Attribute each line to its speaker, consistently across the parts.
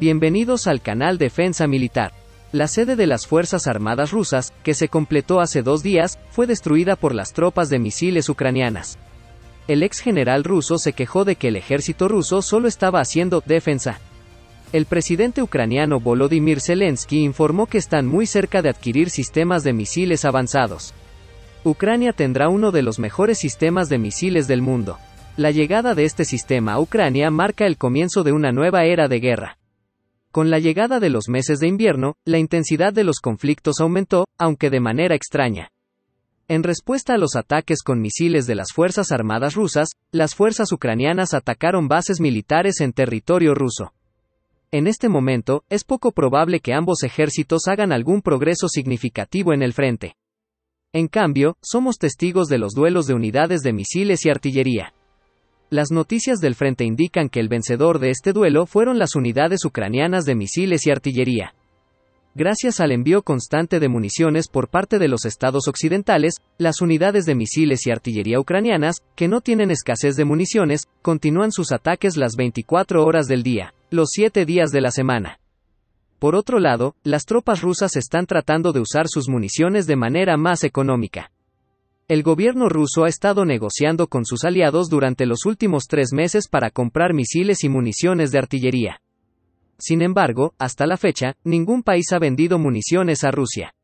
Speaker 1: Bienvenidos al canal Defensa Militar. La sede de las Fuerzas Armadas rusas, que se completó hace dos días, fue destruida por las tropas de misiles ucranianas. El ex general ruso se quejó de que el ejército ruso solo estaba haciendo defensa. El presidente ucraniano Volodymyr Zelensky informó que están muy cerca de adquirir sistemas de misiles avanzados. Ucrania tendrá uno de los mejores sistemas de misiles del mundo. La llegada de este sistema a Ucrania marca el comienzo de una nueva era de guerra. Con la llegada de los meses de invierno, la intensidad de los conflictos aumentó, aunque de manera extraña. En respuesta a los ataques con misiles de las Fuerzas Armadas rusas, las fuerzas ucranianas atacaron bases militares en territorio ruso. En este momento, es poco probable que ambos ejércitos hagan algún progreso significativo en el frente. En cambio, somos testigos de los duelos de unidades de misiles y artillería. Las noticias del frente indican que el vencedor de este duelo fueron las unidades ucranianas de misiles y artillería. Gracias al envío constante de municiones por parte de los estados occidentales, las unidades de misiles y artillería ucranianas, que no tienen escasez de municiones, continúan sus ataques las 24 horas del día, los 7 días de la semana. Por otro lado, las tropas rusas están tratando de usar sus municiones de manera más económica. El gobierno ruso ha estado negociando con sus aliados durante los últimos tres meses para comprar misiles y municiones de artillería. Sin embargo, hasta la fecha, ningún país ha vendido municiones a Rusia.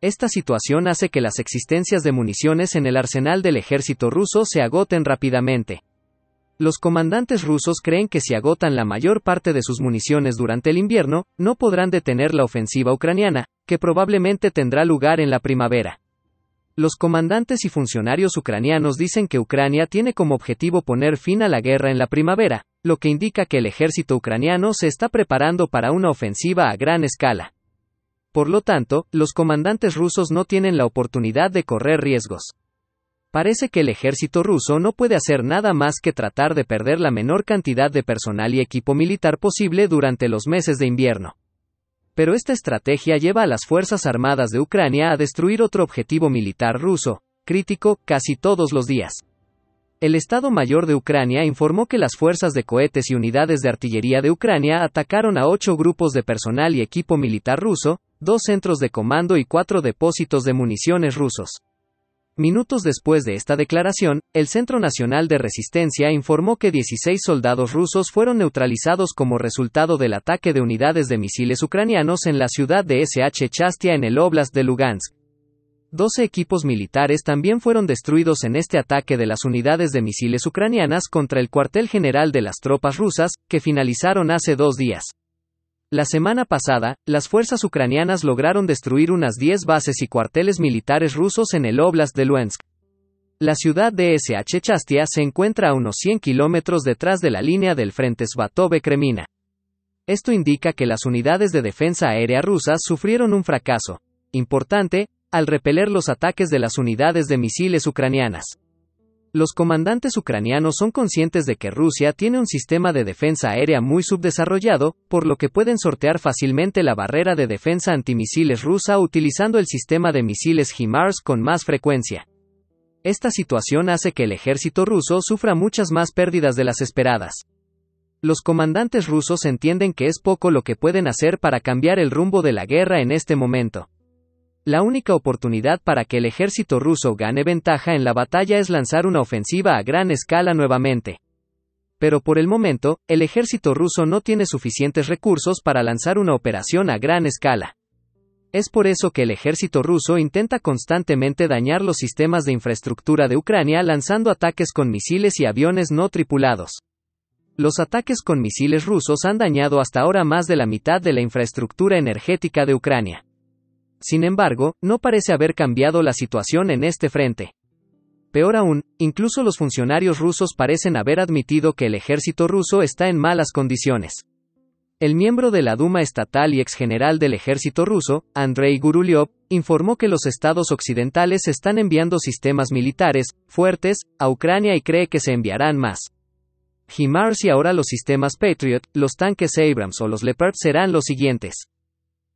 Speaker 1: Esta situación hace que las existencias de municiones en el arsenal del ejército ruso se agoten rápidamente. Los comandantes rusos creen que si agotan la mayor parte de sus municiones durante el invierno, no podrán detener la ofensiva ucraniana, que probablemente tendrá lugar en la primavera. Los comandantes y funcionarios ucranianos dicen que Ucrania tiene como objetivo poner fin a la guerra en la primavera, lo que indica que el ejército ucraniano se está preparando para una ofensiva a gran escala. Por lo tanto, los comandantes rusos no tienen la oportunidad de correr riesgos. Parece que el ejército ruso no puede hacer nada más que tratar de perder la menor cantidad de personal y equipo militar posible durante los meses de invierno pero esta estrategia lleva a las Fuerzas Armadas de Ucrania a destruir otro objetivo militar ruso, crítico, casi todos los días. El Estado Mayor de Ucrania informó que las fuerzas de cohetes y unidades de artillería de Ucrania atacaron a ocho grupos de personal y equipo militar ruso, dos centros de comando y cuatro depósitos de municiones rusos. Minutos después de esta declaración, el Centro Nacional de Resistencia informó que 16 soldados rusos fueron neutralizados como resultado del ataque de unidades de misiles ucranianos en la ciudad de SH Chastia en el Oblast de Lugansk. 12 equipos militares también fueron destruidos en este ataque de las unidades de misiles ucranianas contra el cuartel general de las tropas rusas, que finalizaron hace dos días. La semana pasada, las fuerzas ucranianas lograron destruir unas 10 bases y cuarteles militares rusos en el Oblast de Luhansk. La ciudad de SH Chastia se encuentra a unos 100 kilómetros detrás de la línea del frente Svatove-Kremina. Esto indica que las unidades de defensa aérea rusas sufrieron un fracaso importante al repeler los ataques de las unidades de misiles ucranianas. Los comandantes ucranianos son conscientes de que Rusia tiene un sistema de defensa aérea muy subdesarrollado, por lo que pueden sortear fácilmente la barrera de defensa antimisiles rusa utilizando el sistema de misiles HIMARS con más frecuencia. Esta situación hace que el ejército ruso sufra muchas más pérdidas de las esperadas. Los comandantes rusos entienden que es poco lo que pueden hacer para cambiar el rumbo de la guerra en este momento. La única oportunidad para que el ejército ruso gane ventaja en la batalla es lanzar una ofensiva a gran escala nuevamente. Pero por el momento, el ejército ruso no tiene suficientes recursos para lanzar una operación a gran escala. Es por eso que el ejército ruso intenta constantemente dañar los sistemas de infraestructura de Ucrania lanzando ataques con misiles y aviones no tripulados. Los ataques con misiles rusos han dañado hasta ahora más de la mitad de la infraestructura energética de Ucrania. Sin embargo, no parece haber cambiado la situación en este frente. Peor aún, incluso los funcionarios rusos parecen haber admitido que el ejército ruso está en malas condiciones. El miembro de la Duma estatal y general del ejército ruso, Andrei Gurulyov, informó que los estados occidentales están enviando sistemas militares, fuertes, a Ucrania y cree que se enviarán más. HIMARS y ahora los sistemas Patriot, los tanques Abrams o los Leopard serán los siguientes.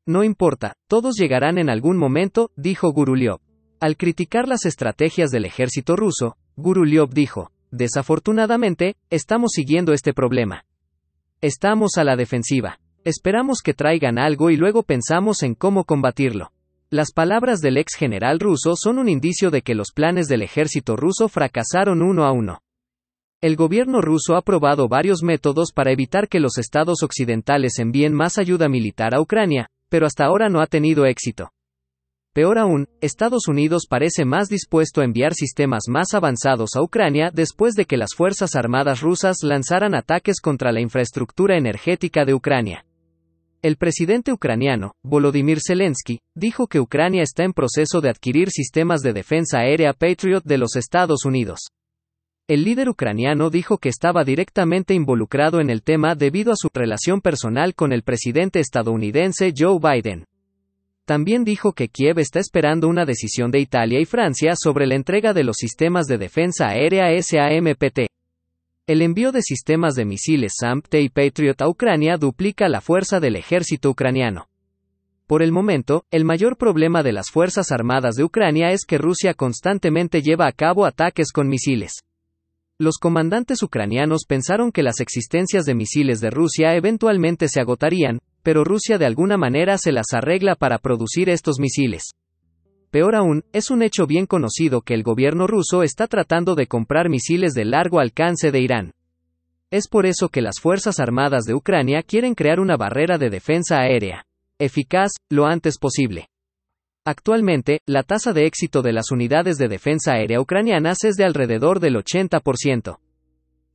Speaker 1: No importa, todos llegarán en algún momento, dijo Guruliov. Al criticar las estrategias del ejército ruso, Guruliov dijo, desafortunadamente, estamos siguiendo este problema. Estamos a la defensiva. Esperamos que traigan algo y luego pensamos en cómo combatirlo. Las palabras del ex general ruso son un indicio de que los planes del ejército ruso fracasaron uno a uno. El gobierno ruso ha probado varios métodos para evitar que los estados occidentales envíen más ayuda militar a Ucrania, pero hasta ahora no ha tenido éxito. Peor aún, Estados Unidos parece más dispuesto a enviar sistemas más avanzados a Ucrania después de que las Fuerzas Armadas rusas lanzaran ataques contra la infraestructura energética de Ucrania. El presidente ucraniano, Volodymyr Zelensky, dijo que Ucrania está en proceso de adquirir sistemas de defensa aérea Patriot de los Estados Unidos. El líder ucraniano dijo que estaba directamente involucrado en el tema debido a su relación personal con el presidente estadounidense Joe Biden. También dijo que Kiev está esperando una decisión de Italia y Francia sobre la entrega de los sistemas de defensa aérea SAMPT. El envío de sistemas de misiles SAMPT y Patriot a Ucrania duplica la fuerza del ejército ucraniano. Por el momento, el mayor problema de las Fuerzas Armadas de Ucrania es que Rusia constantemente lleva a cabo ataques con misiles. Los comandantes ucranianos pensaron que las existencias de misiles de Rusia eventualmente se agotarían, pero Rusia de alguna manera se las arregla para producir estos misiles. Peor aún, es un hecho bien conocido que el gobierno ruso está tratando de comprar misiles de largo alcance de Irán. Es por eso que las Fuerzas Armadas de Ucrania quieren crear una barrera de defensa aérea eficaz, lo antes posible. Actualmente, la tasa de éxito de las unidades de defensa aérea ucranianas es de alrededor del 80%.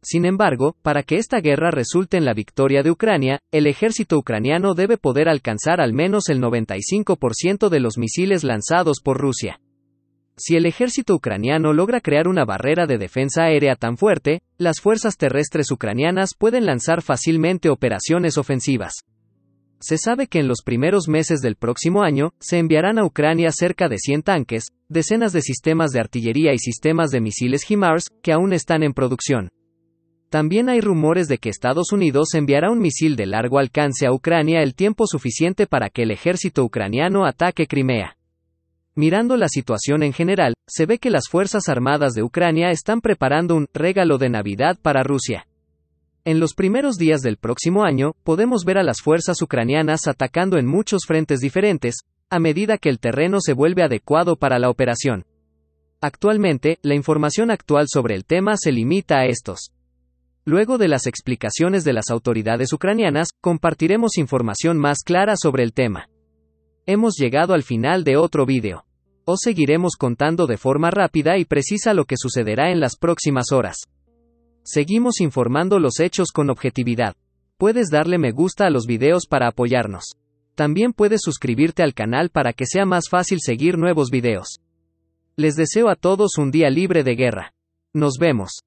Speaker 1: Sin embargo, para que esta guerra resulte en la victoria de Ucrania, el ejército ucraniano debe poder alcanzar al menos el 95% de los misiles lanzados por Rusia. Si el ejército ucraniano logra crear una barrera de defensa aérea tan fuerte, las fuerzas terrestres ucranianas pueden lanzar fácilmente operaciones ofensivas. Se sabe que en los primeros meses del próximo año, se enviarán a Ucrania cerca de 100 tanques, decenas de sistemas de artillería y sistemas de misiles HIMARS, que aún están en producción. También hay rumores de que Estados Unidos enviará un misil de largo alcance a Ucrania el tiempo suficiente para que el ejército ucraniano ataque Crimea. Mirando la situación en general, se ve que las Fuerzas Armadas de Ucrania están preparando un regalo de Navidad para Rusia. En los primeros días del próximo año, podemos ver a las fuerzas ucranianas atacando en muchos frentes diferentes, a medida que el terreno se vuelve adecuado para la operación. Actualmente, la información actual sobre el tema se limita a estos. Luego de las explicaciones de las autoridades ucranianas, compartiremos información más clara sobre el tema. Hemos llegado al final de otro vídeo. Os seguiremos contando de forma rápida y precisa lo que sucederá en las próximas horas. Seguimos informando los hechos con objetividad. Puedes darle me gusta a los videos para apoyarnos. También puedes suscribirte al canal para que sea más fácil seguir nuevos videos. Les deseo a todos un día libre de guerra. Nos vemos.